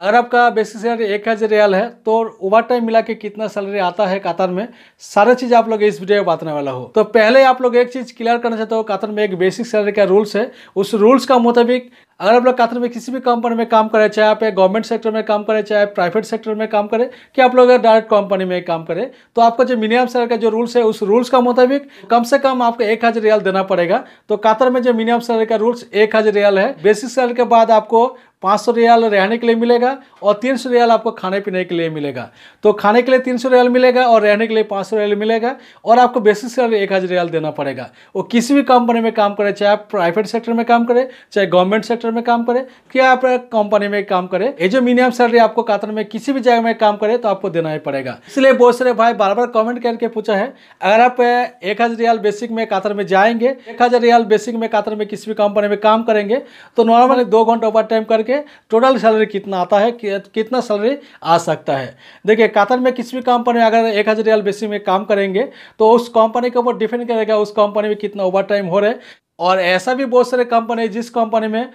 अगर आपका basic salary एक हज़ार रियाल है तो ओवर टाइम मिला के कितना सैलरी आता है कातर में सारा चीज़ आप लोग इस वीडियो में बताने वाला हो तो पहले आप लोग एक चीज़ क्लियर करना चाहते हो कातर में एक बेसिक सैलरी का रूल्स है उस रूल्स का मुताबिक अगर आप लोग कातर में किसी भी कंपनी में काम करें चाहे आप गवर्नमेंट सेक्टर में काम करें चाहे प्राइवेट सेक्टर में काम करें कि आप लोग डायरेक्ट कंपनी में काम करें तो आपको जो मिनिमम सैलरी का जो रूल्स है उस रूल्स का मुताबिक कम से कम आपको एक हज़ार रियाल देना पड़ेगा तो कातर में जो मिनिमम सैलरी का रूल्स एक हज़ार रियाल है बेसिक सैलरी के बाद आपको पाँच सौ रियाल रहने के लिए मिलेगा और तीन सौ रियाल आपको खाने पीने के लिए मिलेगा तो खाने के लिए तीन सौ रियाल मिलेगा और रहने के लिए पाँच सौ रियाल मिलेगा और आपको बेसिस सैलरी एक हज़ार रियाल देना पड़ेगा वो किसी भी कंपनी में काम करें चाहे आप प्राइवेट सेक्टर में काम करें चाहे गवर्नमेंट सेक्टर में काम करें क्या आप कंपनी में काम करें ये जो मिनिमम सैलरी आपको कातर में किसी भी जगह में काम करे तो आपको देना ही पड़ेगा इसलिए बहुत सारे भाई बार बार कॉमेंट करके पूछा है अगर आप एक हज़ार रियाल बेसिक में कातर में जाएंगे एक हज़ार रियाल बेसिक में कातर में किसी भी कंपनी में काम करेंगे तो नॉर्मल दो घंटा ओवर टाइम करके करके टोटल सैलरी कितना आता है कि, कितना सैलरी आ सकता है देखिए कातर में किसी भी कंपनी अगर एक हज़ार रियल बेसी में काम करेंगे तो उस कंपनी के ऊपर डिपेंड करेगा उस कंपनी में कितना ओवर टाइम हो रहा है और ऐसा भी बहुत सारे कंपनी जिस कंपनी में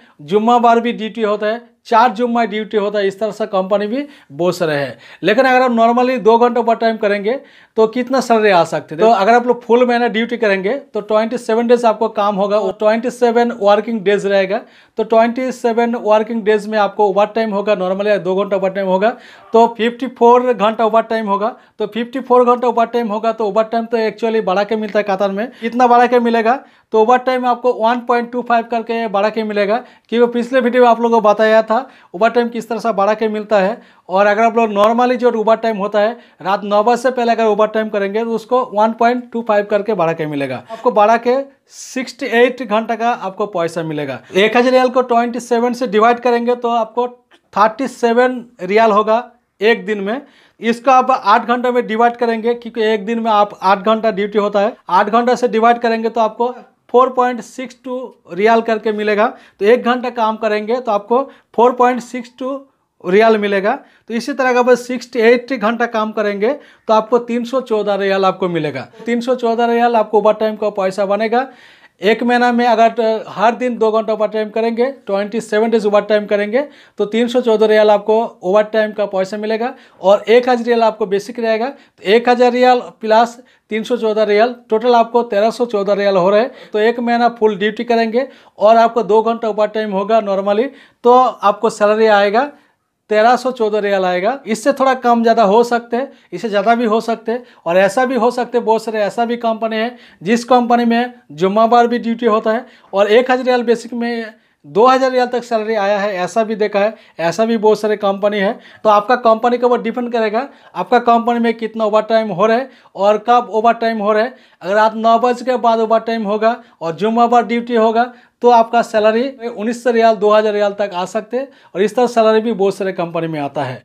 बार भी ड्यूटी होता है चार जो माई ड्यूटी होता है इस तरह से कंपनी भी बोस रहे हैं लेकिन अगर आप नॉर्मली दो घंटे ओवर टाइम करेंगे तो कितना सैलरी आ सकती तो अगर आप लोग फुल महीना ड्यूटी करेंगे तो ट्वेंटी सेवन डेज आपको काम होगा और ट्वेंटी सेवन वर्किंग डेज रहेगा तो ट्वेंटी सेवन वर्किंग डेज में आपको ओवर टाइम होगा नॉर्मली दो घंटा ओवर टाइम होगा तो फिफ्टी फोर घंटा ओवर टाइम होगा तो फिफ्टी फोर घंटा ओवर टाइम होगा तो ओवर टाइम तो एक्चुअली बढ़ा के मिलता है कतार में कितना बढ़ा के मिलेगा तो ओवर टाइम आपको वन पॉइंट टू फाइव करके बढ़ा के मिलेगा क्योंकि पिछले वीडियो में आप लोगों को बताया था था ओवर टाइम किस तरह से बढ़ा के मिलता है और अगर आप लोग नॉर्मली जो ओवर टाइम होता है रात नौ बजे से पहले अगर ओवर टाइम करेंगे तो उसको 1.25 करके बढ़ा के मिलेगा आपको बढ़ा के 68 घंटा का आपको पैसा मिलेगा एक हज़ार रियाल को 27 से डिवाइड करेंगे तो आपको 37 रियाल होगा एक दिन में इसको आप आठ घंटा में डिवाइड करेंगे क्योंकि एक दिन में आप आठ घंटा ड्यूटी होता है आठ घंटा से डिवाइड करेंगे तो आपको फोर पॉइंट सिक्स टू रियाल करके मिलेगा तो एक घंटा काम करेंगे तो आपको फोर पॉइंट सिक्स टू रियाल मिलेगा तो इसी तरह का बस सिक्सटी घंटा काम करेंगे तो आपको तीन सौ चौदह रियाल आपको मिलेगा तीन सौ चौदह रियाल आपको ओवर टाइम का पैसा बनेगा एक महीना में अगर हर दिन दो घंटा ओवर टाइम करेंगे twenty seven days over time करेंगे तो तीन सौ चौदह रियाल आपको ओवर टाइम का पैसा मिलेगा और एक हज़ार रियाल आपको बेसिक रहेगा तो एक हज़ार रियाल प्लस तीन सौ चौदह रियाल टोटल आपको तेरह सौ चौदह रियाल हो रहे हैं तो एक महीना फुल ड्यूटी करेंगे और आपको दो घंटा ओवर टाइम होगा नॉर्मली तो आपको सैलरी आएगा तेरह सौ चौदह रियाल आएगा इससे थोड़ा कम ज़्यादा हो सकते हैं इससे ज़्यादा भी हो सकते हैं और ऐसा भी हो सकते हैं बहुत सारे ऐसा भी कंपनी है जिस कंपनी में बार भी ड्यूटी होता है और एक हज़ार रियाल बेसिक में दो हज़ार रियाल तक सैलरी आया है ऐसा भी देखा है ऐसा भी बहुत सारे कंपनी है तो आपका कंपनी के ऊपर डिपेंड करेगा आपका कंपनी में कितना ओवर टाइम हो रहा है और कब ओवर टाइम हो रहा है अगर आप नौ बज के बाद ओवर टाइम होगा और बार ड्यूटी होगा तो आपका सैलरी उन्नीस सौ रियाल दो हज़ार रियाल तक आ सकते और इस तरह सैलरी भी बहुत सारे कंपनी में आता है